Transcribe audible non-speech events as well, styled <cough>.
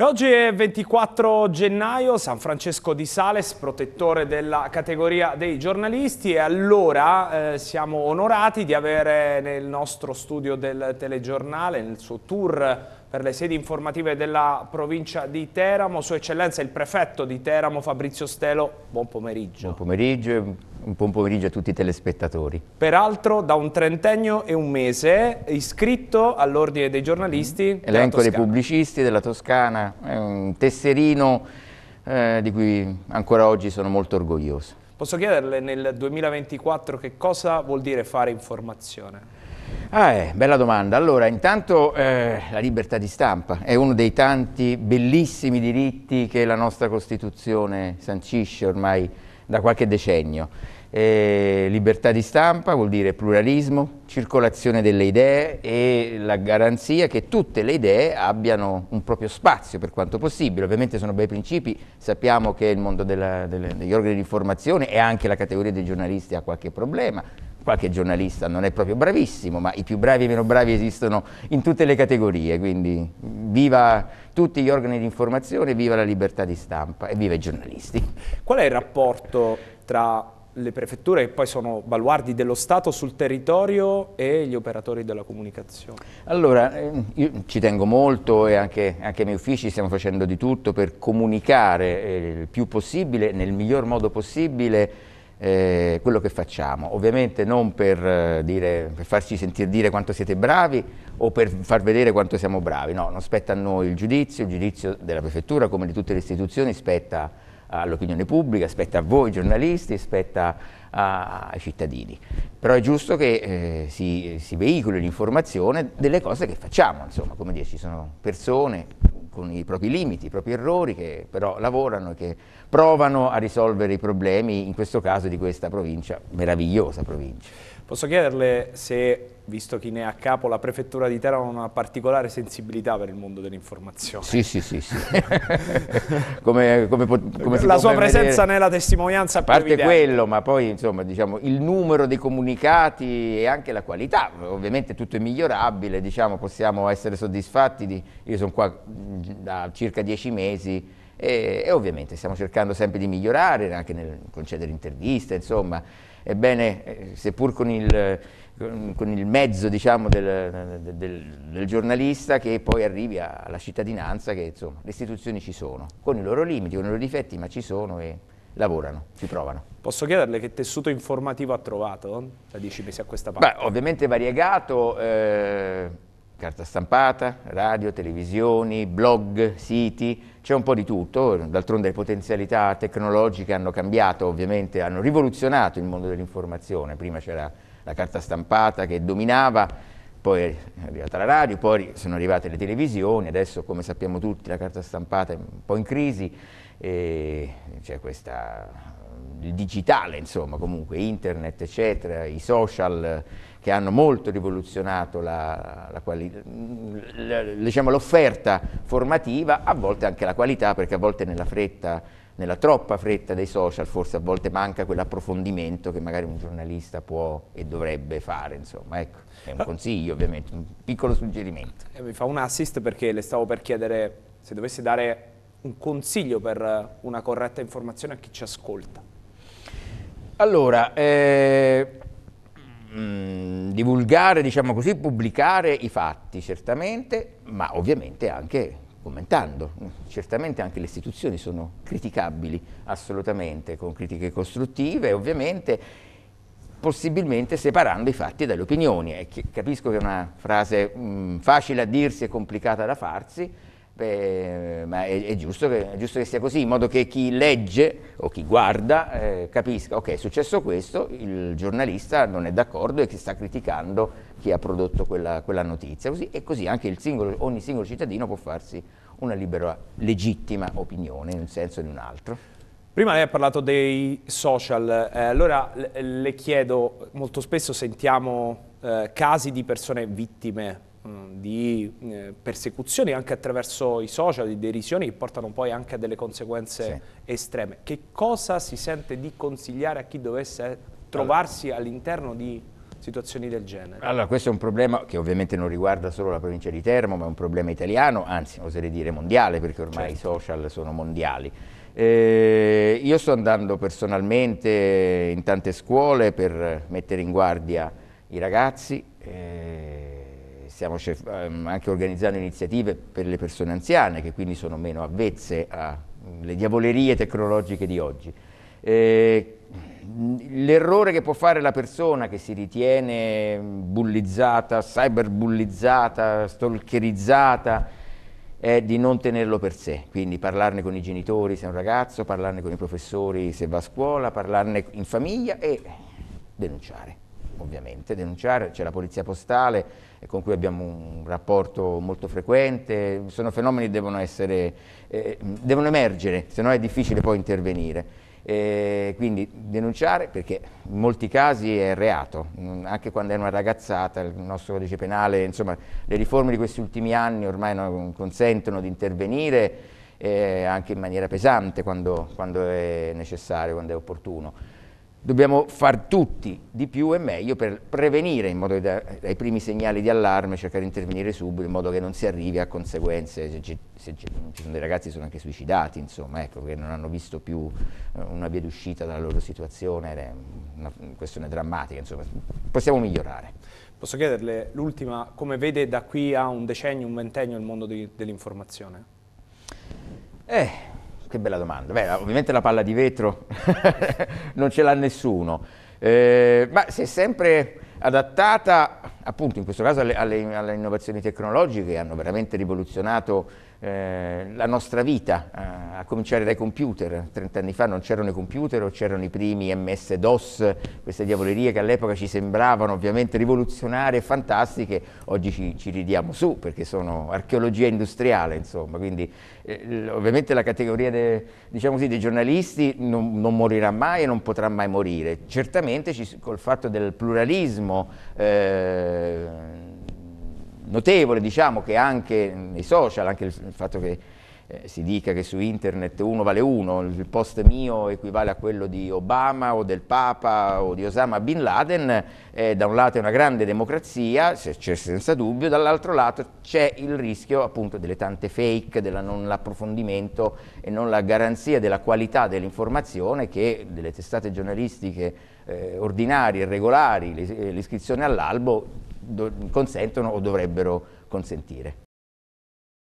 E oggi è 24 gennaio, San Francesco di Sales, protettore della categoria dei giornalisti e allora eh, siamo onorati di avere nel nostro studio del telegiornale, nel suo tour per le sedi informative della provincia di Teramo, Sua Eccellenza il prefetto di Teramo Fabrizio Stelo, buon pomeriggio. Buon pomeriggio un buon pomeriggio a tutti i telespettatori. Peraltro da un trentennio e un mese iscritto all'Ordine dei giornalisti mm-hmm. Elenco dei pubblicisti della Toscana, è un tesserino eh, di cui ancora oggi sono molto orgoglioso. Posso chiederle nel 2024 che cosa vuol dire fare informazione? Ah, eh, bella domanda. Allora, intanto eh, la libertà di stampa è uno dei tanti bellissimi diritti che la nostra Costituzione sancisce ormai da qualche decennio. Eh, libertà di stampa vuol dire pluralismo, circolazione delle idee e la garanzia che tutte le idee abbiano un proprio spazio per quanto possibile. Ovviamente sono bei principi, sappiamo che il mondo della, delle, degli organi di informazione e anche la categoria dei giornalisti ha qualche problema, qualche giornalista non è proprio bravissimo, ma i più bravi e meno bravi esistono in tutte le categorie, quindi viva tutti gli organi di informazione, viva la libertà di stampa e viva i giornalisti. Qual è il rapporto tra le prefetture che poi sono baluardi dello Stato sul territorio e gli operatori della comunicazione? Allora, ehm, io ci tengo molto e anche, anche i miei uffici stiamo facendo di tutto per comunicare eh, il più possibile, nel miglior modo possibile, eh, quello che facciamo, ovviamente non per, eh, dire, per farci sentire dire quanto siete bravi o per far vedere quanto siamo bravi, no, non spetta a noi il giudizio, il giudizio della prefettura come di tutte le istituzioni spetta all'opinione pubblica, spetta a voi giornalisti, spetta a, ai cittadini, però è giusto che eh, si, si veicoli l'informazione delle cose che facciamo, insomma, come dire, ci sono persone, con i propri limiti, i propri errori, che però lavorano e che provano a risolvere i problemi, in questo caso di questa provincia, meravigliosa provincia. Posso chiederle se visto chi ne è a capo la prefettura di Teramo ha una particolare sensibilità per il mondo dell'informazione. Sì, sì, sì. sì. <laughs> come, come, come la sua presenza vedere. nella testimonianza più A parte quello, ma poi insomma, diciamo, il numero dei comunicati e anche la qualità, ovviamente tutto è migliorabile, diciamo, possiamo essere soddisfatti, di, io sono qua da circa dieci mesi, e, e, ovviamente stiamo cercando sempre di migliorare anche nel concedere interviste, insomma, Ebbene, eh, seppur con il, eh, con il mezzo diciamo, del, del, del, giornalista che poi arrivi alla cittadinanza che insomma, le istituzioni ci sono, con i loro limiti, con i loro difetti, ma ci sono e lavorano, si provano. Posso chiederle che tessuto informativo ha trovato da cioè, dieci mesi a questa parte? Beh, ovviamente variegato, eh, carta stampata, radio, televisioni, blog, siti, c'è un po' di tutto, d'altronde le potenzialità tecnologiche hanno cambiato ovviamente, hanno rivoluzionato il mondo dell'informazione, prima c'era la carta stampata che dominava, poi è arrivata la radio, poi sono arrivate le televisioni, adesso come sappiamo tutti la carta stampata è un po' in crisi, c'è questa il digitale insomma comunque, internet eccetera, i social, che hanno molto rivoluzionato diciamo, l'offerta diciamo, formativa, a volte anche la qualità, perché a volte nella fretta, nella troppa fretta dei social, forse a volte manca quell'approfondimento che magari un giornalista può e dovrebbe fare, insomma, ecco, è un ah. consiglio ovviamente, un piccolo suggerimento. E eh, mi fa un assist perché le stavo per chiedere se dovesse dare un consiglio per una corretta informazione a chi ci ascolta. Allora, eh, divulgare, diciamo così, pubblicare i fatti, certamente, ma ovviamente anche commentando. Certamente anche le istituzioni sono criticabili, assolutamente, con critiche costruttive, ovviamente possibilmente separando i fatti dalle opinioni. Che capisco che è una frase mh, mm, facile a dirsi e complicata da farsi, Beh, ma è, è, giusto che, è, giusto che, sia così, in modo che chi legge o chi guarda eh, capisca, ok, è successo questo, il giornalista non è d'accordo e che sta criticando chi ha prodotto quella, quella notizia, così, e così anche singolo, ogni singolo cittadino può farsi una libera, legittima opinione in un senso o in un altro. Prima lei ha parlato dei social, eh, allora le, le chiedo, molto spesso sentiamo eh, casi di persone vittime Mm, di eh, persecuzioni anche attraverso i social, di derisioni che portano poi anche a delle conseguenze sì. estreme. Che cosa si sente di consigliare a chi dovesse trovarsi all'interno di situazioni del genere? Allora, questo è un problema che ovviamente non riguarda solo la provincia di Termo, ma è un problema italiano, anzi oserei dire mondiale, perché ormai certo. i social sono mondiali. Eh, io sto andando personalmente in tante scuole per mettere in guardia i ragazzi. Eh, stiamo ehm, anche organizzando iniziative per le persone anziane che quindi sono meno avvezze alle diavolerie tecnologiche di oggi. Eh, l'errore che può fare la persona che si ritiene bullizzata, cyberbullizzata, stalkerizzata, è di non tenerlo per sé, quindi parlarne con i genitori se è un ragazzo, parlarne con i professori se va a scuola, parlarne in famiglia e denunciare ovviamente, denunciare, c'è la polizia postale eh, con cui abbiamo un rapporto molto frequente, sono fenomeni che devono, essere, eh, eh, devono emergere, se no è difficile poi intervenire. Eh, quindi denunciare perché in molti casi è reato, anche quando è una ragazzata, il nostro codice penale, insomma le riforme di questi ultimi anni ormai non consentono di intervenire eh, anche in maniera pesante quando, quando è necessario, quando è opportuno. Dobbiamo far tutti di più e meglio per prevenire in modo che da, dai primi segnali di allarme cercare di intervenire subito in modo che non si arrivi a conseguenze, se, se, ci sono dei ragazzi che sono anche suicidati, insomma, ecco, che non hanno visto più eh, una via d'uscita dalla loro situazione, è una questione drammatica, insomma, possiamo migliorare. Posso chiederle l'ultima, come vede da qui a un decennio, un ventennio il mondo dell'informazione? Eh, che bella domanda. Beh, ovviamente la palla di vetro <laughs> non ce l'ha nessuno, eh, ma si è sempre adattata, appunto in questo caso alle, alle, alle innovazioni tecnologiche che hanno veramente rivoluzionato eh, la nostra vita, eh, cominciare dai computer. Trent'anni fa non c'erano i computer o c'erano i primi MS-DOS, queste diavolerie che all'epoca ci sembravano ovviamente rivoluzionarie e fantastiche, oggi ci, ci, ridiamo su perché sono archeologia industriale, insomma. Quindi eh, ovviamente la categoria de, diciamo così, dei giornalisti non, non, morirà mai e non potrà mai morire. Certamente ci, col fatto del pluralismo eh, notevole, diciamo, che anche nei social, anche il fatto che eh, si dica che su internet uno vale uno, il post mio equivale a quello di Obama o del Papa o di Osama Bin Laden, eh, da un lato è una grande democrazia, c'è senza dubbio, dall'altro lato c'è il rischio appunto delle tante fake, dell'approfondimento e non la garanzia della qualità dell'informazione che delle testate giornalistiche eh, ordinarie, regolari, eh, l'iscrizione all'albo consentono o dovrebbero consentire.